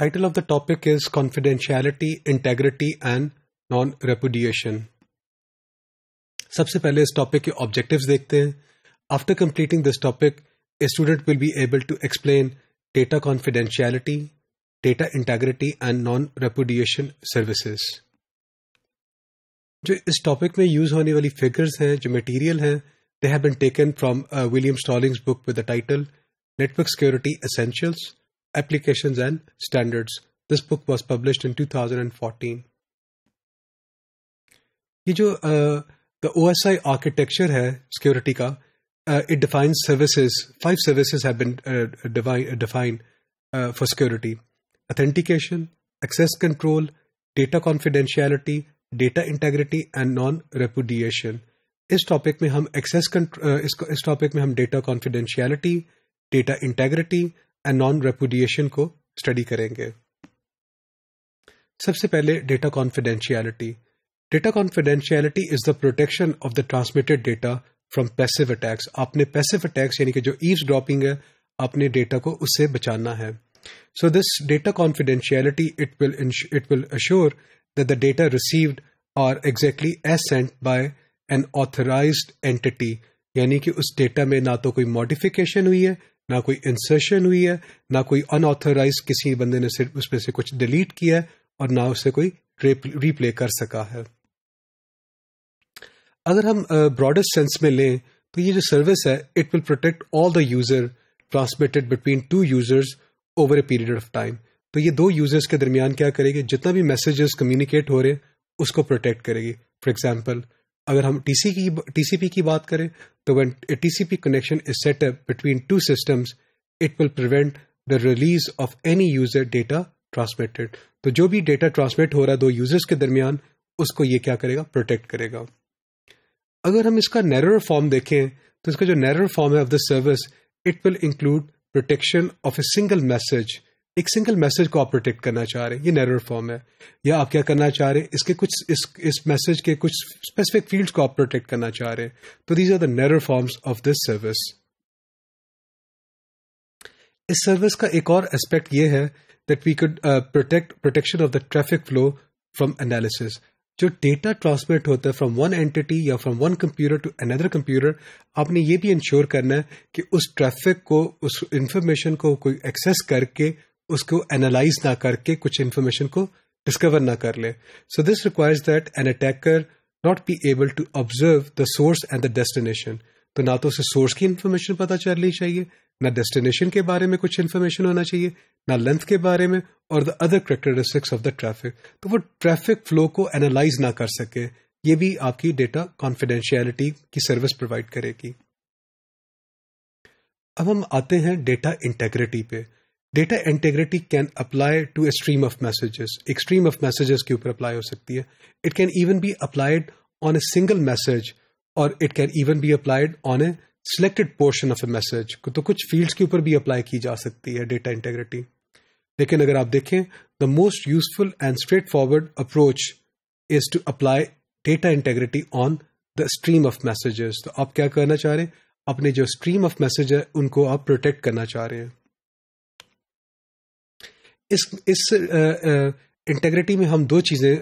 Title of the topic is Confidentiality, Integrity and non repudiation सबसे पहले इस topic के ऑब्जेक्टिव्स देखते हैं after completing this topic a student will be able to explain data confidentiality data integrity and non repudiation services जो इस topic में use होने वाली फिगर्स हैं जो मटेरियल हैं they have been taken from William Stallings book with the title network security essentials Applications and Standards. This book was published in 2014. ये जो द ओएसआई आर्किटेक्चर है सिक्योरिटी का it defines services five services have been defined for security authentication, access control, data confidentiality, data integrity and non repudiation. इस topic में हम access इस topic में हम data confidentiality data integrity and non repudiation को study करेंगे सबसे पहले data confidentiality data confidentiality is the protection of the transmitted data from passive attacks आपने पैसिव अटैक्स यानी कि जो ईव्स ड्रॉपिंग है अपने डेटा को उससे बचाना है so this data confidentiality it will it will assure that the data received are exactly as sent by an authorized entity यानी कि उस डेटा में ना तो कोई मॉडिफिकेशन हुई है ना कोई इंसर्शन हुई है ना कोई अनऑथराइज किसी बंदे ने सिर्फ उसमें से कुछ डिलीट किया है और ना उसे कोई रिप्ले कर सका है अगर हम ब्रॉडेस्ट सेंस में लें तो ये जो सर्विस है it will protect all the user transmitted between two users over a period of time तो ये दो यूजर्स के दरमियान क्या करेगी जितना भी मैसेजेस कम्युनिकेट हो रहे हैं उसको प्रोटेक्ट करेगी फॉर एग्जाम्पल अगर हम टीसी की टीसीपी की बात करें So when a TCP connection is set up between two systems, it will prevent the release of any user data transmitted. तो जो भी data transmit हो रहा है दो users के दरमियान उसको ये क्या करेगा Protect करेगा अगर हम इसका narrower form देखें तो इसका जो narrower form है of the service, it will include protection of a single message. एक सिंगल मैसेज को आप प्रोटेक्ट करना चाह रहे हैं ये नैरो फॉर्म है या आप क्या करना चाह रहे हैं इसके कुछ इस इस मैसेज के कुछ स्पेसिफिक फील्ड्स को आप प्रोटेक्ट करना चाह रहे हैं तो these are the narrow forms of this service इस सर्विस का एक और एस्पेक्ट ये है that we could protect protection of the traffic flow from analysis जो डेटा ट्रांसमिट होता है फ्रॉम वन एंटिटी या from one computer to another computer आपने ये भी इंश्योर करना है कि उस ट्रैफिक को उस इंफॉर्मेशन को कोई एक्सेस करके उसको एनालाइज ना करके कुछ इन्फॉर्मेशन को डिस्कवर ना कर ले so this requires that an attacker not be able to observe the source and the destination तो ना तो उसे सोर्स की इन्फॉर्मेशन पता चलनी चाहिए ना डेस्टिनेशन के बारे में कुछ इन्फॉर्मेशन होना चाहिए ना लेंथ के बारे में और the other characteristics of the traffic तो वो ट्रैफिक फ्लो को एनालाइज ना कर सके ये भी आपकी डेटा कॉन्फिडेंशियलिटी की सर्विस प्रोवाइड करेगी अब हम आते हैं डेटा इंटेग्रिटी पे data integrity can apply to a stream of messages एक स्ट्रीम ऑफ मैसेजेस के ऊपर अप्लाई हो सकती है it can even be applied on a single message और it can even be applied on a selected portion of a message तो कुछ fields के ऊपर भी अप्लाई की जा सकती है डेटा इंटेग्रिटी लेकिन अगर आप देखें the most useful and straightforward approach is to apply data integrity on the stream of messages तो आप क्या करना चाह रहे हैं अपने जो स्ट्रीम ऑफ मैसेज है उनको आप प्रोटेक्ट करना चाह रहे हैं इस इस इंटेग्रिटी में हम दो चीजें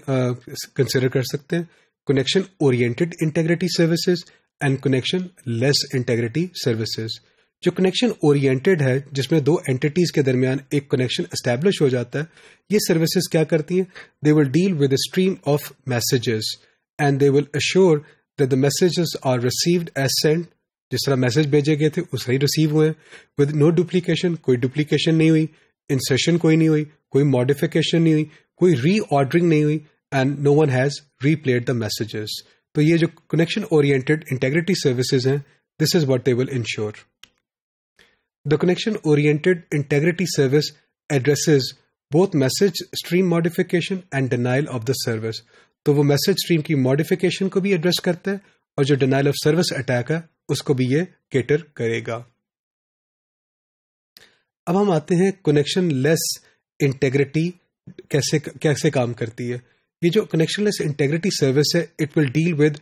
कंसिडर कर सकते हैं connection oriented integrity services and connectionless integrity services जो कनेक्शन ओरिएंटेड है जिसमें दो एंटिटीज के दरमियान एक कनेक्शन एस्टेब्लिश हो जाता है ये सर्विसेज क्या करती हैं they will deal with stream of messages and they will assure that the messages are received as send जिस तरह मैसेज भेजे गए थे उस ही रिसीव हुए विद नो डुप्लीकेशन कोई डुप्लीकेशन नहीं हुई इंसेशन कोई नहीं हुई कोई मॉडिफिकेशन नहीं हुई कोई रीऑर्डरिंग नहीं हुई and no one has replayed the messages तो ये जो कनेक्शन ओरिएंटेड इंटेग्रिटी सर्विसेज हैं this is what they will ensure the connection oriented integrity service addresses both message stream modification and denial of the service तो वो message stream की modification को भी address करता है और जो डिनाइल ऑफ सर्विस अटैक है उसको भी ये केटर करेगा अब हम आते हैं कनेक्शन लेस इंटेग्रिटी कैसे कैसे काम करती है ये जो कनेक्शन लेस इंटेग्रिटी सर्विस है it will deal with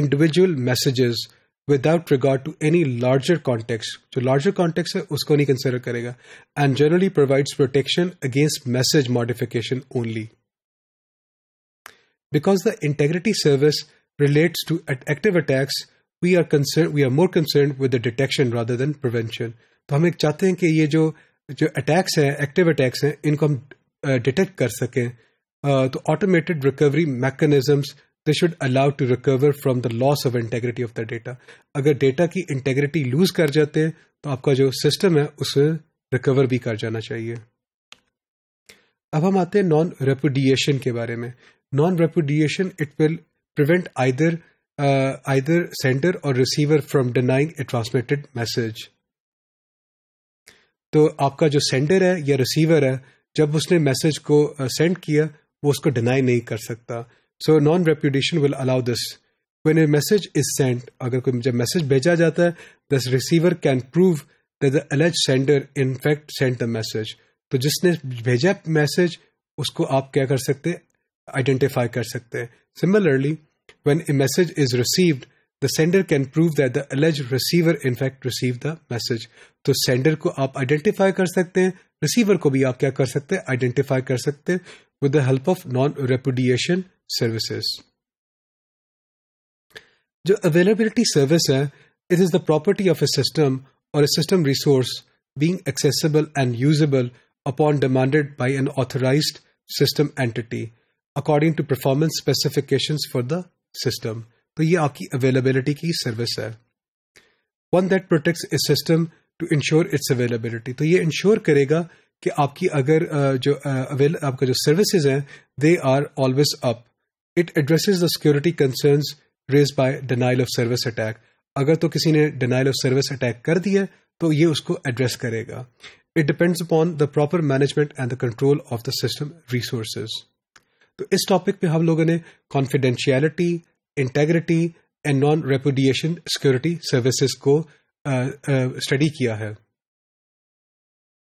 individual messages without regard to any larger context जो लार्जर कॉन्टेक्स्ट है उसको नहीं कंसिडर करेगा and generally provides protection against message modification only because the integrity service relates to active attacks we are concern we are more concern with the detection rather than prevention तो हम एक चाहते हैं कि ये जो जो अटैक्स हैं एक्टिव अटैक्स हैं इनको हम डिटेक्ट uh, कर सकें uh, तो automated recovery mechanisms they should allow to recover from the loss of integrity of the data अगर डेटा की इंटेग्रिटी लूज कर जाते हैं तो आपका जो सिस्टम है उसे रिकवर भी कर जाना चाहिए अब हम आते हैं नॉन रेपुडिएशन के बारे में non repudiation it will prevent either either sender और receiver from denying a transmitted message तो आपका जो सेंडर है या रिसीवर है जब उसने मैसेज को सेंड uh, किया वो उसको डिनाई नहीं कर सकता so non reputation will allow this when a message is sent अगर कोई जब मैसेज भेजा जाता है thus receiver can prove the alleged sender in fact send the message तो जिसने भेजा मैसेज उसको आप क्या कर सकते हैं आइडेंटिफाई कर सकते हैं similarly when a message is received the sender can prove that the alleged receiver in fact received the message to sender ko आप identify kar sakte hain, receiver ko bhi आप kya kar sakte, identify kar sakte with the help of non repudiation services जो availability service hai, it is the property of a system or a system resource being accessible and usable upon demanded by an authorized system entity according to performance specifications for the system. तो ये आपकी availability की service है one that protect a system to ensure its availability तो ये ensure करेगा कि आपकी अगर जो अवेल आपका जो सर्विसेज हैं they are always up it addresses the security concern raise by denial of service attack अगर तो किसी ने डिनाइल ऑफ सर्विस अटैक कर दिया तो ये उसको एड्रेस करेगा it depends upon the proper management and the control of the system resources तो इस टॉपिक पे हम लोगों ने confidentiality integrity and non repudiation security services को स्टडी uh, uh, किया है